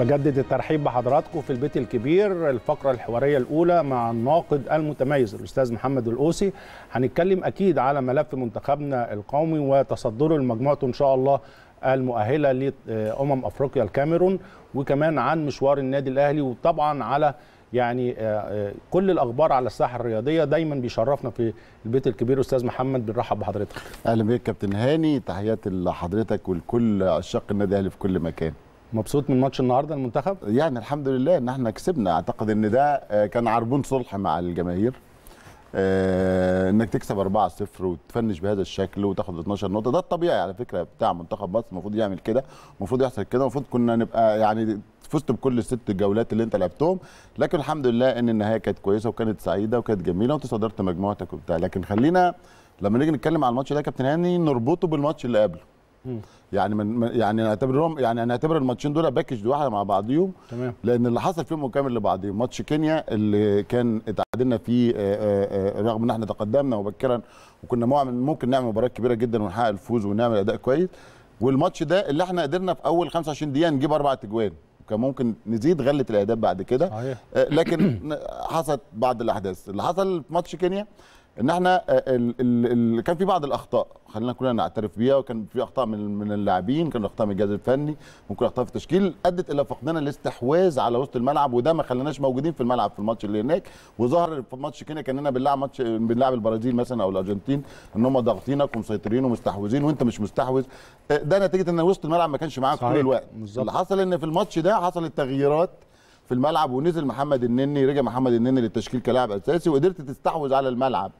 بجدد الترحيب بحضراتكم في البيت الكبير الفقرة الحوارية الأولى مع الناقد المتميز الأستاذ محمد الأوسي هنتكلم أكيد على ملف منتخبنا القومي وتصدره لمجموعته إن شاء الله المؤهلة لأمم أفريقيا الكاميرون وكمان عن مشوار النادي الأهلي وطبعا على يعني آه، آه، كل الاخبار على الساحه الرياضيه دايما بيشرفنا في البيت الكبير استاذ محمد بنرحب بحضرتك اهلا بيك كابتن هاني تحياتي لحضرتك ولكل عشاق النادي الاهلي في كل مكان مبسوط من ماتش النهارده المنتخب؟ يعني الحمد لله ان احنا كسبنا اعتقد ان ده آه، كان عربون صلح مع الجماهير آه، انك تكسب 4-0 وتفنش بهذا الشكل وتاخد 12 نقطه ده الطبيعي على فكره بتاع منتخب مصر المفروض يعمل كده المفروض يحصل كده المفروض كنا نبقى يعني فزت بكل الست جولات اللي انت لعبتهم لكن الحمد لله ان النهايه كانت كويسه وكانت سعيده وكانت جميله وتصدرت مجموعتك وبتاع لكن خلينا لما نيجي نتكلم على الماتش ده يا كابتن هاني نربطه بالماتش اللي قبله يعني من يعني نعتبرهم يعني نعتبر الماتشين دول باكج واحده مع بعضيهم تمام لان اللي حصل فيهم مكمل لبعضيهم ماتش كينيا اللي كان اتعادلنا فيه آه، آه، آه، رغم ان احنا تقدمنا مبكرا وكنا ممكن نعمل مباراه كبيره جدا ونحقق الفوز ونعمل اداء كويس والماتش ده اللي احنا قدرنا في اول 25 دقيقه نجيب اربع تجوان كان ممكن نزيد غله الاهداف بعد كده صحيح. لكن حصلت بعض الاحداث اللي حصل في ماتش كينيا ان احنا آه، اللي كان في بعض الاخطاء خلينا كلنا نعترف بيها وكان في اخطاء من من اللاعبين كان اخطاء من الجهاز الفني ممكن اخطاء في التشكيل ادت الى فقدان الاستحواذ على وسط الملعب وده ما خلناش موجودين في الملعب في الماتش اللي هناك وظهر في ماتش كينيا كاننا بنلعب ماتش بنلعب البرازيل مثلا او الارجنتين ان هم ضاغطينك ومسيطرين ومستحوذين وانت مش مستحوذ آه، ده نتيجه ان وسط الملعب ما كانش معاك طول الوقت بالزبط. اللي حصل ان في الماتش ده حصلت تغييرات في الملعب ونزل محمد النني رجع محمد النني للتشكيل كلاعب اساسي وقدرت تستحوذ على الملعب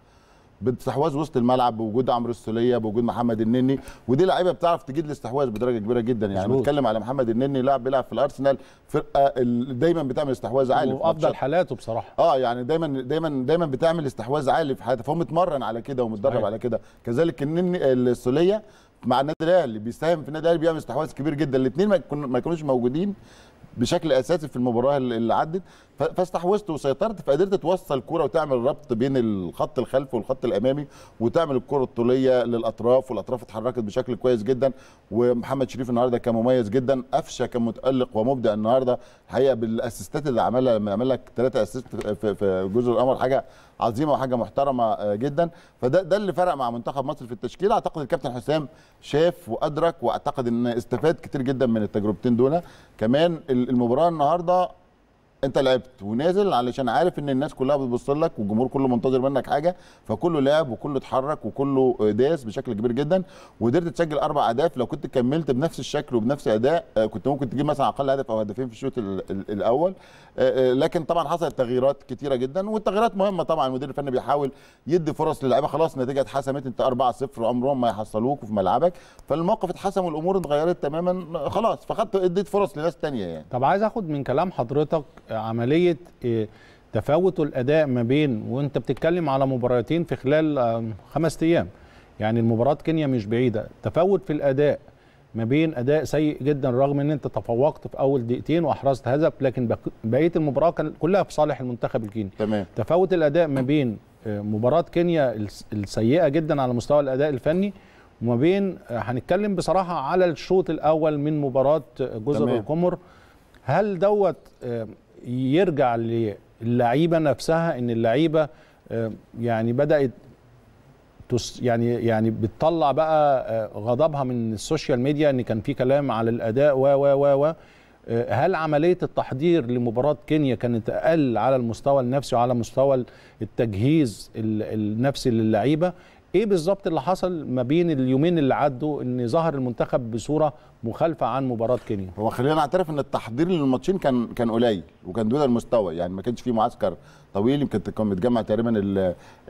باستحواذ وسط الملعب بوجود عمرو السوليه بوجود محمد النني ودي لعيبه بتعرف تجيد الاستحواذ بدرجه كبيره جدا يعني بنتكلم على محمد النني لاعب بيلعب في الارسنال فرقه دايما بتعمل استحواذ عالي وافضل حالاته بصراحه اه يعني دايما دايما دايما بتعمل استحواذ عالي في حياته فهو متمرن على كده ومتدرب على كده كذلك النني السوليه مع النادي الاهلي بيساهم في النادي الاهلي بيعمل استحواذ كبير جدا الاثنين ما يكونوش موجودين بشكل اساسي في المباراه اللي عدت فاستحوذت وسيطرت فقدرت توصل الكرة وتعمل ربط بين الخط الخلفي والخط الامامي وتعمل الكرة الطوليه للاطراف والاطراف اتحركت بشكل كويس جدا ومحمد شريف النهارده كان مميز جدا قفشه كان متالق ومبدع النهارده الحقيقه بالاسيستات اللي عملها لما عمل لك ثلاثه اسيست في جزر القمر حاجه عظيمه وحاجه محترمه آه، جدا فده ده اللي فرق مع منتخب مصر في التشكيل اعتقد الكابتن حسام شاف وادرك واعتقد ان استفاد كتير جدا من التجربتين دول كمان المباراه النهارده انت لعبت ونازل علشان عارف ان الناس كلها بتبص لك والجمهور كله منتظر منك حاجه فكله لعب وكله اتحرك وكله داس بشكل كبير جدا وقدرت تسجل اربع اهداف لو كنت كملت بنفس الشكل وبنفس الاداء آه، كنت ممكن تجيب مثلا اقل هدف او هدفين في الشوط الاول آه، آه، لكن طبعا حصلت تغييرات كتيره جدا والتغييرات مهمه طبعا المدير الفني بيحاول يدي فرص للعيبه خلاص النتيجه اتحسمت انت 4-0 عمرهم ما يحصلوك في ملعبك فالموقف اتحسم والامور اتغيرت تماما خلاص فخدت اديت فرص لناس ثانيه يعني طب عايز اخد من كلام حضرتك عمليه آه، تفاوت الاداء ما بين وانت بتتكلم على مباراتين في خلال آه، خمس ايام يعني المباراه كينيا مش بعيده تفاوت في الاداء ما بين اداء سيء جدا رغم ان انت تفوقت في اول دقيقتين واحرزت هدف لكن بقيه المباراه كلها في صالح المنتخب الكيني تمام. تفاوت الاداء ما بين آه، مباراه كينيا السيئه جدا على مستوى الاداء الفني وما بين هنتكلم بصراحه على الشوط الاول من مباراه جزر القمر هل دوت يرجع للعيبه نفسها ان اللعيبه آه، يعني بدات يعني يعني بتطلع بقى آه، غضبها من السوشيال ميديا ان كان في كلام على الاداء و و و و آه، هل عمليه التحضير لمباراه كينيا كانت اقل على المستوى النفسي وعلى مستوى التجهيز النفسي للعيبه ايه بالظبط اللي حصل ما بين اليومين اللي عدوا ان ظهر المنتخب بصوره مخالفه عن مباراه كينيا هو خلينا نعترف ان التحضير للماتشين كان كان قليل وكان دون المستوى يعني ما كانش في معسكر طويل يمكن متجمع تقريبا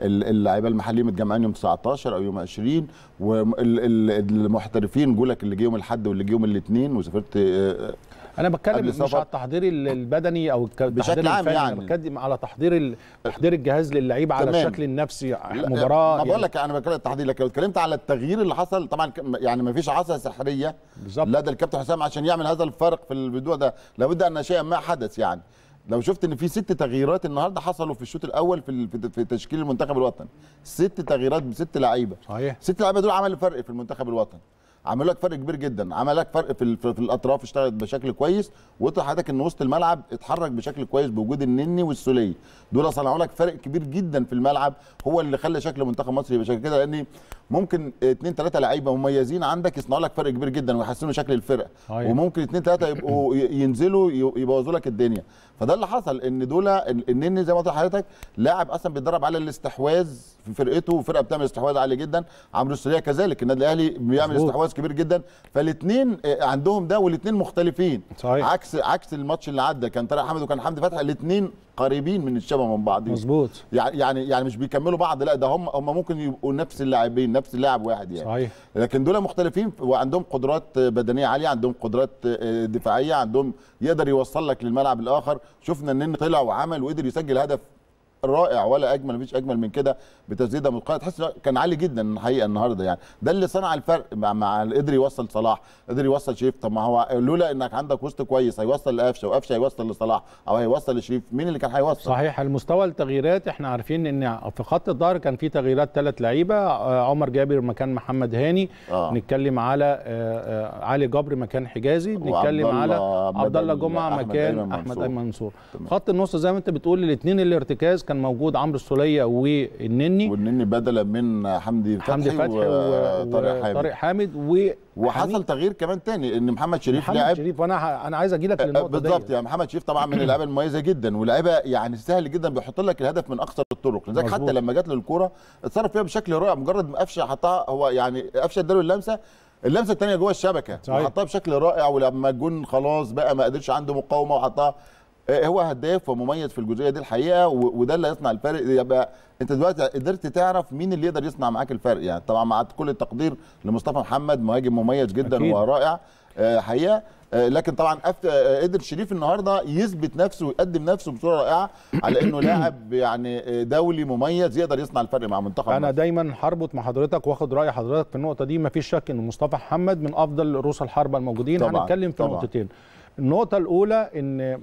اللعيبه المحليه متجمعين يوم 19 او يوم 20 والمحترفين لك اللي جه يوم الاحد واللي جه يوم الاثنين وسافرت آه، آه، انا بتكلم مش على التحضير البدني او بشكل عام يعني. يعني, يعني انا بتكلم على تحضير تحضير الجهاز للعيبه على الشكل النفسي مباراه ما بقول لك يعني. انا بتكلم التحضير لكن لو اتكلمت على التغيير اللي حصل طبعا يعني ما فيش عصا سحريه بالظبط لا ده الكابتن حسام عشان يعمل هذا الفرق في البدوع ده لابد ان شيئا ما حدث يعني لو شفت ان في ست تغييرات النهارده حصلوا في الشوط الاول في في تشكيل المنتخب الوطني ست تغييرات بست لعيبه صحيح ست لعيبه دول عملوا فرق في المنتخب الوطني عملوا لك فرق كبير جدا عمل لك فرق في, في الاطراف اشتغلت بشكل كويس وقلت لحضرتك ان وسط الملعب اتحرك بشكل كويس بوجود النني والسوليه دول صنعوا لك فرق كبير جدا في الملعب هو اللي خلى شكل منتخب مصر يبقى شكل كده لان ممكن اثنين ثلاثه لعيبه مميزين عندك يصنعوا لك فرق كبير جدا ويحسنوا شكل الفرقه أيوة. وممكن اثنين ثلاثه يبقوا ينزلوا يبوظوا لك الدنيا فده اللي حصل ان دول النني زي ما قلت لحضرتك لاعب اصلا بيتدرب على الاستحواذ في فرقته وفرقه بتعمل استحواذ عالي جدا عمرو السريع كذلك النادي الاهلي بيعمل استحواذ كبير جدا فالاثنين آه، عندهم ده والاثنين مختلفين صحيح. طيب. عكس عكس الماتش اللي عدى كان طارق حامد وكان حمدي فتحي الاثنين قريبين من الشبه من بعض مظبوط يعني يعني مش بيكملوا بعض لا ده هم هم ممكن يبقوا نفس اللاعبين نفس اللاعب واحد يعني صحيح. لكن دول مختلفين وعندهم قدرات بدنيه عاليه عندهم قدرات دفاعيه عندهم يقدر يوصل لك للملعب الاخر شفنا ان طلع وعمل وقدر يسجل هدف رائع ولا اجمل مفيش اجمل من كده بتسديده القائد تحس كان عالي جدا الحقيقه النهارده يعني ده اللي صنع الفرق مع, مع قدر يوصل صلاح قدر يوصل شريف طب ما هو لولا انك عندك وسط كويس هيوصل لقفشه وقفشه هيوصل لصلاح او هيوصل لشريف مين اللي كان هيوصل صحيح المستوى التغييرات احنا عارفين ان في خط الظهر كان في تغييرات ثلاث لعيبه آه، عمر جابر مكان محمد هاني آه. نتكلم على آه، آه، علي جبر مكان حجازي نتكلم على عبد الله جمعه مكان احمد ايمن منصور خط النص زي ما انت بتقول الاثنين الارتكاز كان موجود عمرو السوليه والنني والنني بدلا من حمدي فتحي حمدي فتحي وطارق حامد وطارق حامد و وحصل تغيير كمان تاني ان محمد شريف محمد لعب شريف وانا انا عايز اجي لك آه، آه، للنقطه دي بالظبط يعني محمد شريف طبعا من اللعيبه المميزه جدا ولاعيبه يعني سهل جدا بيحط لك الهدف من اقصى الطرق لذلك حتى لما جات له الكوره اتصرف فيها بشكل رائع مجرد ما قفشه حطها هو يعني قفشه اداله اللمسه اللمسه الثانيه جوه الشبكه وحطها بشكل رائع ولما الجون خلاص بقى ما قدرش عنده مقاومه وحطها إيه، هو هداف ومميز في الجزئيه دي الحقيقه وده اللي هيصنع الفرق يبقى انت دلوقتي قدرت تعرف مين اللي يقدر يصنع معاك الفرق يعني طبعا مع كل التقدير لمصطفى محمد مهاجم مميز جدا أكيد. ورائع آه، حقيقه آه، لكن طبعا آه، قدر شريف النهارده يثبت نفسه ويقدم نفسه بصوره رائعه على انه لاعب يعني دولي مميز يقدر يصنع الفرق مع منتخب انا مصر. دايما هربط مع حضرتك واخد راي حضرتك في النقطه دي مفيش شك ان مصطفى محمد من افضل رؤوس الحربه الموجودين طبعا هنتكلم في نقطتين النقطه الاولى ان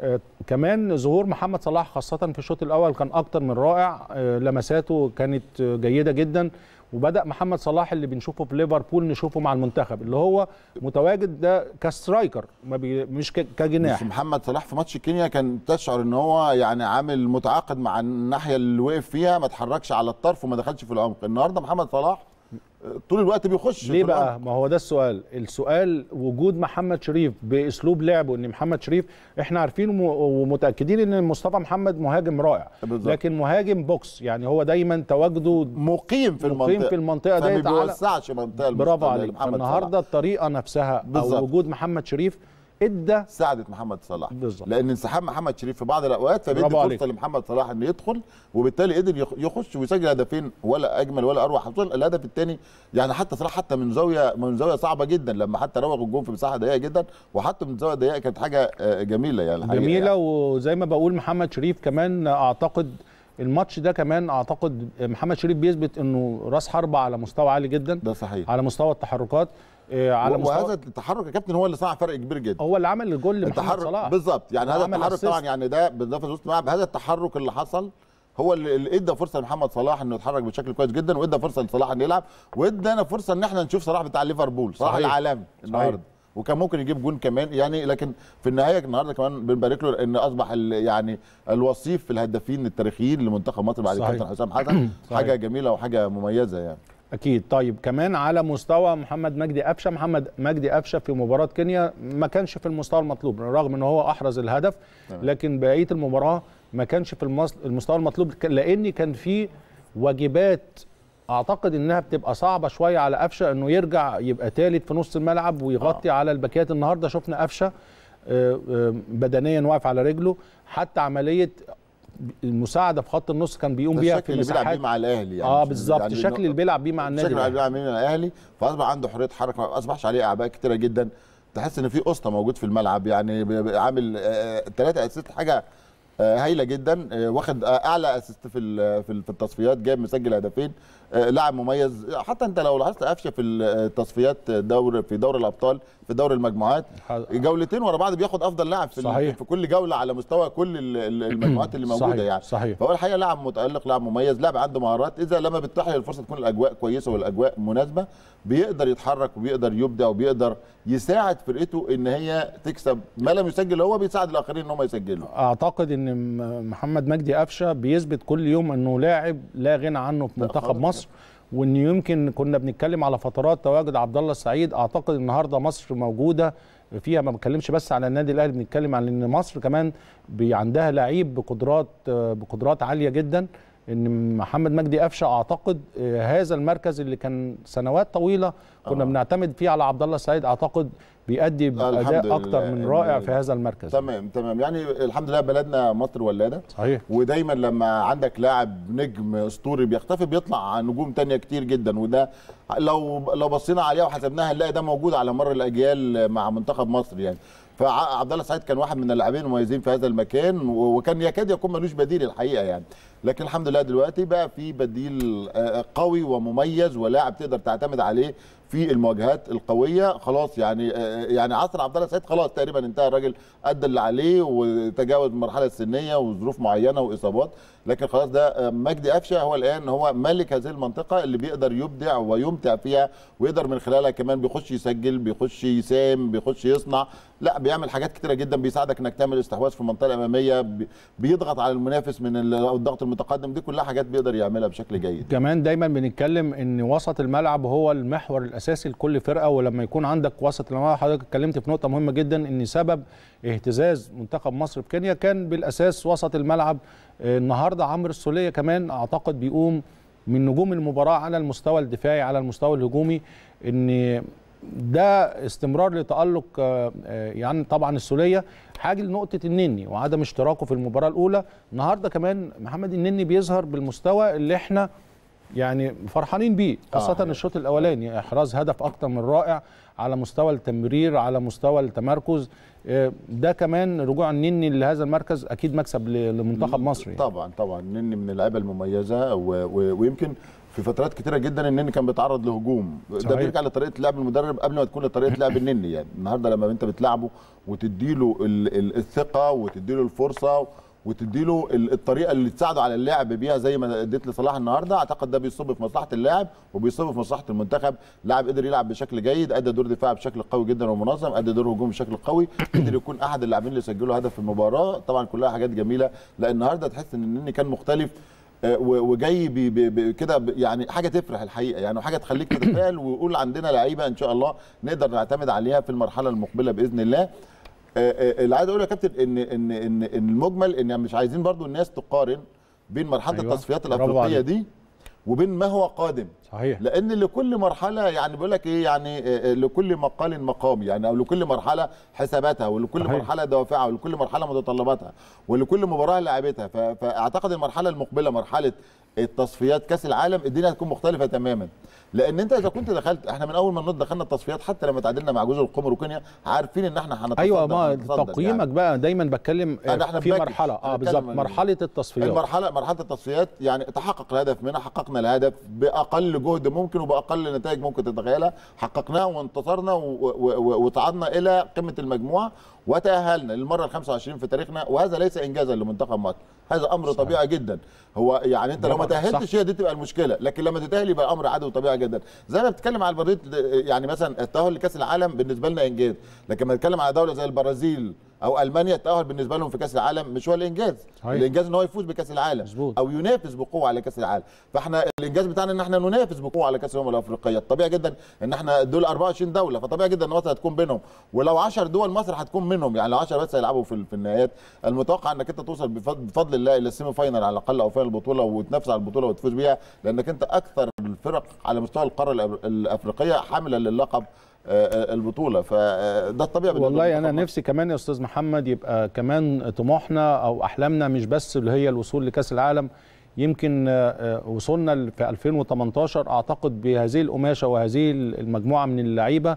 آه، كمان ظهور محمد صلاح خاصة في الشوط الأول كان أكتر من رائع آه، لمساته كانت جيدة جدا وبدأ محمد صلاح اللي بنشوفه في ليفربول نشوفه مع المنتخب اللي هو متواجد ده كسترايكر ما بي مش كجناح مش محمد صلاح في ماتش كينيا كان تشعر ان هو يعني عامل متعاقد مع الناحية اللي وقف فيها ما اتحركش على الطرف وما دخلش في العمق النهارده محمد صلاح طول الوقت بيخش ليه بقى ما هو ده السؤال السؤال وجود محمد شريف باسلوب لعبه ان محمد شريف احنا عارفين ومتاكدين ان مصطفى محمد مهاجم رائع بالضبط. لكن مهاجم بوكس يعني هو دايما تواجده مقيم في المنطقه مقيم في المنطقه ديت ما بيوسعش منطقه برافو عليك النهارده الطريقه نفسها بالضبط. او وجود محمد شريف ادى ساعدت محمد صلاح بالظبط لان انسحاب محمد شريف في بعض الاوقات فبيدي فرصه لمحمد صلاح انه يدخل وبالتالي قدر يخش ويسجل هدفين ولا اجمل ولا اروع حصل الهدف الثاني يعني حتى صلاح حتى من زاويه من زاويه صعبه جدا لما حتى روغ الجون في مساحه ضيقه جدا وحتى من زاويه ضيقه كانت حاجه آه، جميله يعني جميله يعني. وزي ما بقول محمد شريف كمان اعتقد الماتش ده كمان اعتقد محمد شريف بيثبت انه راس حربه على مستوى عالي جدا ده صحيح على مستوى التحركات آه، على مستوى وهذا التحرك يا كابتن هو اللي صنع فرق كبير جدا هو اللي عمل الجول لمحمد صلاح بالظبط يعني هذا التحرك طبعا يعني ده بالنفس وسط الملعب هذا التحرك اللي حصل هو اللي ادى فرصه لمحمد صلاح انه يتحرك بشكل كويس جدا وادى فرصه لصلاح انه يلعب وادانا فرصه ان احنا نشوف صلاح بتاع ليفربول صلاح العالمي النهارده وكان ممكن يجيب جون كمان يعني لكن في النهايه النهارده كمان بنبارك له لان اصبح يعني الوصيف في الهدافين التاريخيين لمنتخب مصر بعد كابتن حسام حسن حاجه جميله وحاجه مميزه يعني اكيد طيب كمان على مستوى محمد مجدي قفشه محمد مجدي قفشه في مباراه كينيا ما كانش في المستوى المطلوب رغم ان هو احرز الهدف لكن بقيه المباراه ما كانش في المستوى المطلوب لان كان في واجبات اعتقد انها بتبقى صعبه شويه على قفشه انه يرجع يبقى ثالث في نص الملعب ويغطي آه. على الباكيات النهارده شفنا قفشه آه، آه، بدنيا واقف على رجله حتى عمليه المساعده في خط النص كان بيقوم بيها في المساحات اللي بيلعب بيه مع الاهلي يعني اه بالظبط يعني الشكل اللي بيلعب بيه مع النادي الشكل اللي يعني. بيلعب بيه مع الاهلي فاصبح عنده حريه حركه ما اصبحش عليه اعباء كتيره جدا تحس ان في اسطى موجود في الملعب يعني عامل ثلاثه آه، آه، اسيست حاجه آه، هايله جدا واخد اعلى اسيست في في التصفيات جايب مسجل هدفين آه، لاعب مميز حتى انت لو لاحظت قفشه في التصفيات آه، دور في دوري الابطال في دوري المجموعات جولتين ورا بعض بياخد افضل لاعب في صحيح. في كل جوله على مستوى كل المجموعات اللي موجوده صحيح. يعني صحيح. فهو الحقيقه لاعب متالق لاعب مميز لاعب عنده مهارات اذا لما بتتاح له الفرصه تكون الاجواء كويسه والاجواء مناسبه بيقدر يتحرك وبيقدر يبدع وبيقدر يساعد فرقته ان هي تكسب ما لم يسجل هو بيساعد الاخرين ان هم يسجلوا اعتقد ان محمد مجدي قفشه بيثبت كل يوم انه لاعب لا غنى عنه في منتخب مصر مصر وان يمكن كنا بنتكلم على فترات تواجد عبد الله السعيد اعتقد النهارده مصر موجوده فيها ما بتكلمش بس على النادي الاهلي بنتكلم عن ان مصر كمان عندها لعيب بقدرات بقدرات عاليه جدا ان محمد مجدي قفشه اعتقد آه، هذا المركز اللي كان سنوات طويله كنا آه. بنعتمد فيه على عبد الله السعيد اعتقد بيأدي بأداء أكتر من رائع في هذا المركز تمام تمام يعني الحمد لله بلدنا مصر ولادة صحيح ودايما لما عندك لاعب نجم أسطوري بيختفي بيطلع نجوم تانية كتير جدا وده لو لو بصينا عليها وحسبناها هنلاقي ده موجود على مر الأجيال مع منتخب مصر يعني فعبد الله سعيد كان واحد من اللاعبين المميزين في هذا المكان وكان يكاد يكون ملوش بديل الحقيقه يعني لكن الحمد لله دلوقتي بقى في بديل آه، آه، قوي ومميز ولاعب تقدر تعتمد عليه في المواجهات القويه خلاص يعني آه، يعني عصر عبد الله سعيد خلاص تقريبا انتهى الراجل ادى اللي عليه وتجاوز المرحله السنيه وظروف معينه واصابات لكن خلاص ده مجدي قفشه هو الان هو ملك هذه المنطقه اللي بيقدر يبدع ويمتع فيها ويقدر من خلالها كمان بيخش يسجل بيخش يساهم بيخش يصنع لا بيعمل حاجات كتيره جدا بيساعدك انك تعمل استحواذ في المنطقه الاماميه بيضغط على المنافس من الضغط المتقدم دي كلها حاجات بيقدر يعملها بشكل جيد كمان دايما بنتكلم ان وسط الملعب هو المحور الاساسي لكل فرقه ولما يكون عندك وسط الملعب حضرتك اتكلمت في نقطه مهمه جدا ان سبب اهتزاز منتخب مصر في كينيا كان بالاساس وسط الملعب آه، النهارده عمرو السوليه كمان اعتقد بيقوم من نجوم المباراه على المستوى الدفاعي على المستوى الهجومي ان ده استمرار لتالق آه، آه، يعني طبعا السوليه حاجل نقطه النني وعدم اشتراكه في المباراه الاولى النهارده كمان محمد النني بيظهر بالمستوى اللي احنا يعني فرحانين بيه آه، خاصه آه. الشوط الاولاني احراز هدف اكتر من رائع على مستوى التمرير على مستوى التمركز ده كمان رجوع النني لهذا المركز اكيد مكسب لمنتخب مصر يعني. طبعا طبعا النني من اللعيبه المميزه ويمكن في فترات كتيره جدا النني كان بيتعرض لهجوم صحيح. ده بيرجع لطريقه لعب المدرب قبل ما تكون لطريقه لعب النني يعني النهارده لما انت بتلعبه وتديله الثقه وتديله الفرصه وتديله الطريقه اللي تساعده على اللعب بيها زي ما اديت لصلاح النهارده اعتقد ده بيصب في مصلحه اللاعب وبيصب في مصلحه المنتخب لاعب قدر يلعب بشكل جيد ادى دور دفاع بشكل قوي جدا ومنظم ادى دور هجوم بشكل قوي قدر يكون احد اللاعبين اللي سجلوا هدف في المباراه طبعا كلها حاجات جميله لا النهارده تحس ان النني كان مختلف آه، وجاي كده يعني حاجه تفرح الحقيقه يعني وحاجه تخليك تتفائل ويقول عندنا لعيبه ان شاء الله نقدر نعتمد عليها في المرحله المقبله باذن الله آه، آه، اللي عايز اقوله يا كابتن ان ان ان المجمل ان يعني مش عايزين برضو الناس تقارن بين مرحله أيوة. التصفيات الافريقيه دي وبين ما هو قادم صحيح لان لكل مرحله يعني بيقول لك ايه يعني آه، آه، لكل مقال مقام يعني او لكل مرحله حساباتها ولكل صحيح. مرحله دوافعها ولكل مرحله متطلباتها ولكل مباراه لعبتها فاعتقد المرحله المقبله مرحله التصفيات كاس العالم الدنيا هتكون مختلفه تماما لان انت اذا كنت دخلت احنا من اول ما دخلنا التصفيات حتى لما تعادلنا مع جزر القمر وكينيا عارفين ان احنا هنتصدر ايوه ما تقييمك يعني. بقى دايما بتكلم احنا في مرحله اه بالظبط مرحله التصفيات المرحله مرحله التصفيات يعني تحقق الهدف منها حققنا الهدف باقل جهد ممكن وباقل نتائج ممكن تتخيلها حققناه وانتصرنا وتصعدنا الى قمه المجموعه وتأهلنا للمرة ال 25 في تاريخنا وهذا ليس إنجازا لمنتخب مصر هذا أمر صحيح. طبيعي جدا هو يعني أنت لو ما تأهلتش هي دي تبقى المشكلة لكن لما تتأهل يبقى أمر عادي وطبيعي جدا زي ما بتتكلم على البرازيل يعني مثلا التأهل لكأس العالم بالنسبة لنا إنجاز لكن لما نتكلم على دولة زي البرازيل او المانيا التاهل بالنسبه لهم في كاس العالم مش هو الانجاز هاي. الانجاز ان هو يفوز بكاس العالم مزبوط. او ينافس بقوه على كاس العالم فاحنا الانجاز بتاعنا ان احنا ننافس بقوه على كاس الامم الافريقيه طبيعي جدا ان احنا دول 24 دوله فطبيعي جدا ان مصر هتكون بينهم ولو 10 دول مصر هتكون منهم يعني لو 10 بس هيلعبوا في, النهائيات المتوقع انك انت توصل بفضل الله الى السيمي فاينل على الاقل او فاينل البطوله وتنافس على البطوله وتفوز بيها لانك انت اكثر الفرق على مستوى القاره الافريقيه حامله للقب البطوله فده الطبيعي والله انا نفسي كمان يا استاذ محمد يبقى كمان طموحنا او احلامنا مش بس اللي هي الوصول لكاس العالم يمكن آه، آه، وصلنا في 2018 اعتقد بهذه القماشه وهذه المجموعه من اللعيبه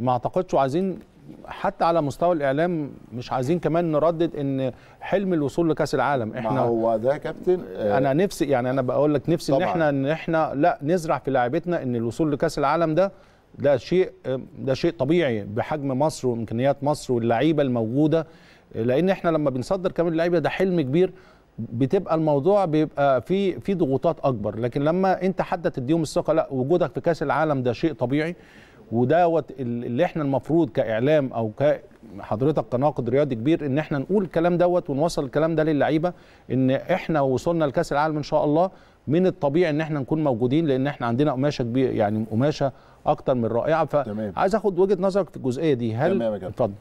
ما اعتقدش وعايزين حتى على مستوى الاعلام مش عايزين كمان نردد ان حلم الوصول لكاس العالم احنا ما هو ده يا كابتن آه، انا نفسي يعني انا بقول لك نفسي طبعا. ان احنا ان احنا لا نزرع في لاعبتنا ان الوصول لكاس العالم ده ده شيء ده شيء طبيعي بحجم مصر وامكانيات مصر واللعيبه الموجوده لان احنا لما بنصدر كمان اللعيبه ده حلم كبير بتبقى الموضوع بيبقى في في ضغوطات اكبر لكن لما انت حد تديهم الثقه لا وجودك في كاس العالم ده شيء طبيعي ودوت اللي احنا المفروض كاعلام او ك حضرتك كناقد رياضي كبير ان احنا نقول الكلام دوت ونوصل الكلام ده للعيبه ان احنا وصلنا لكاس العالم ان شاء الله من الطبيعي ان احنا نكون موجودين لان احنا عندنا قماشه كبيره يعني قماشه اكتر من رائعه فعايز اخد وجهه نظرك في الجزئيه دي هل تمام يا كابتن اتفضل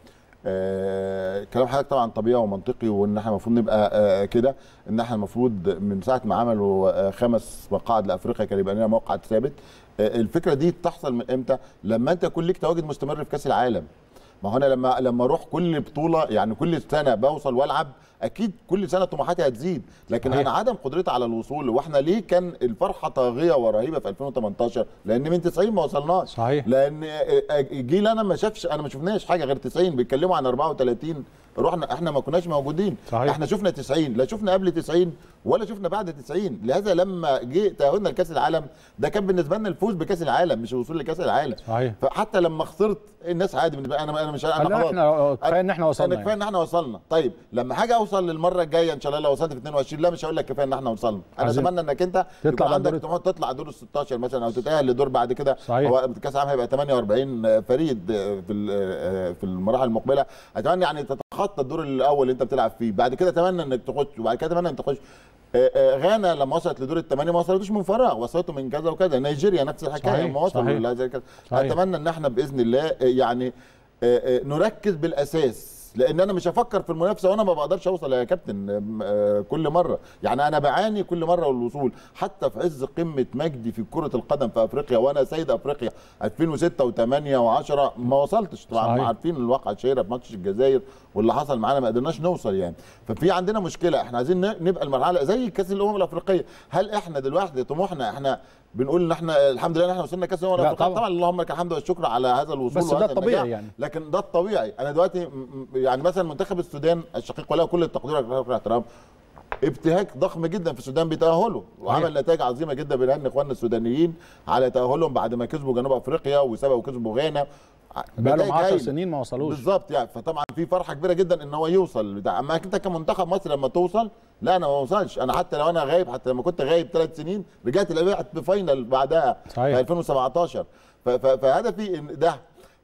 آه كلام حضرتك طبعا طبيعي ومنطقي وان احنا المفروض نبقى آه،, آه كده ان احنا المفروض من ساعه ما عملوا آه خمس مقاعد لافريقيا كان يبقى لنا موقع ثابت آه الفكره دي بتحصل من امتى؟ لما انت يكون ليك تواجد مستمر في كاس العالم ما هو انا لما لما اروح كل بطوله يعني كل سنه بوصل والعب اكيد كل سنه طموحاتي هتزيد لكن انا عدم قدرتي على الوصول واحنا ليه كان الفرحه طاغيه ورهيبه في 2018 لان من 90 ما وصلناش صحيح لان جيل انا ما شافش انا ما شفناش حاجه غير 90 بيتكلموا عن 34 رحنا احنا ما كناش موجودين صحيح. احنا شفنا 90 لا شفنا قبل 90 ولا شفنا بعد 90 لهذا لما جه تاهلنا لكاس العالم ده كان بالنسبه لنا الفوز بكاس العالم مش الوصول لكاس العالم صحيح فحتى لما خسرت الناس عادي بالنسبه انا انا مش انا خلاص احنا كفايه ان احنا وصلنا كفايه ان احنا وصلنا طيب لما حاجه اوصل للمره الجايه ان شاء الله لو وصلت في 22 لا مش هقول لك كفايه ان احنا وصلنا انا اتمنى انك انت تطلع عندك طموح تطلع دور ال 16 مثلا او تتاهل لدور بعد كده صحيح هو كاس العالم هيبقى 48 فريد آه، في آه، في المراحل المقبله اتمنى يعني تتخطى الدور الاول اللي انت بتلعب فيه بعد كده اتمنى انك تخش وبعد كده اتمنى انك تخش آه، آه، غانا لما وصلت لدور الثمانيه ما وصلتوش من فراغ وصلته من كذا وكذا نيجيريا نفس الحكايه ما وصلوا اتمنى ان احنا باذن الله آه، يعني نركز بالاساس لان انا مش هفكر في المنافسه وانا ما بقدرش اوصل يا كابتن آه، كل مره يعني انا بعاني كل مره والوصول حتى في عز قمه مجدي في كره القدم في افريقيا وانا سيد افريقيا 2006 و8 و10 ما وصلتش طبعا عارفين الواقعه الشهيره في ماتش الجزائر واللي حصل معانا ما قدرناش نوصل يعني ففي عندنا مشكله احنا عايزين نبقى المرحله زي كاس الامم الافريقيه هل احنا دلوقتي طموحنا احنا بنقول ان احنا الحمد لله ان احنا وصلنا كاس الامم الافريقيه طبعا اللهم لك الحمد والشكر على هذا الوصول بس ده الطبيعي يعني لكن ده الطبيعي انا دلوقتي يعني مثلا منتخب السودان الشقيق وله كل التقدير والاحترام ابتهاج ضخم جدا في السودان بتاهله وعمل نتائج عظيمه جدا بالان اخواننا السودانيين على تاهلهم بعد ما كسبوا جنوب افريقيا وسبقوا كسبوا غانا بقالهم 10 سنين ما وصلوش بالظبط يعني فطبعا في فرحه كبيره جدا ان هو يوصل بتاع اما انت كمنتخب مصر لما توصل لا انا ما وصلش انا حتى لو انا غايب حتى لما كنت غايب ثلاث سنين رجعت لعبت بفاينل بعدها صحيح. في 2017 فهدفي ان ده